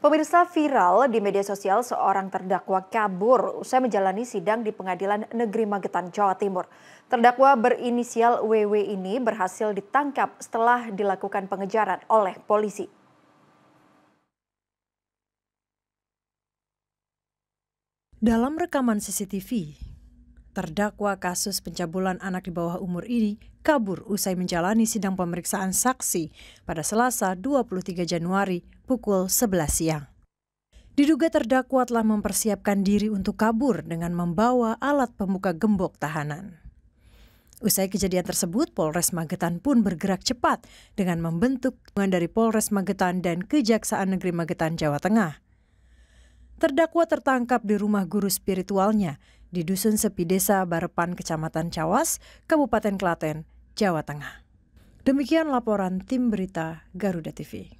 Pemirsa viral di media sosial seorang terdakwa kabur usai menjalani sidang di Pengadilan Negeri Magetan, Jawa Timur. Terdakwa berinisial WW ini berhasil ditangkap setelah dilakukan pengejaran oleh polisi. Dalam rekaman CCTV, Terdakwa kasus pencabulan anak di bawah umur ini kabur usai menjalani sidang pemeriksaan saksi pada Selasa 23 Januari pukul 11 siang. Diduga terdakwa telah mempersiapkan diri untuk kabur dengan membawa alat pembuka gembok tahanan. Usai kejadian tersebut, Polres Magetan pun bergerak cepat dengan membentuk dari Polres Magetan dan Kejaksaan Negeri Magetan, Jawa Tengah terdakwa tertangkap di rumah guru spiritualnya di Dusun Sepi Desa Barepan, Kecamatan Cawas, Kabupaten Klaten, Jawa Tengah. Demikian laporan tim berita Garuda TV.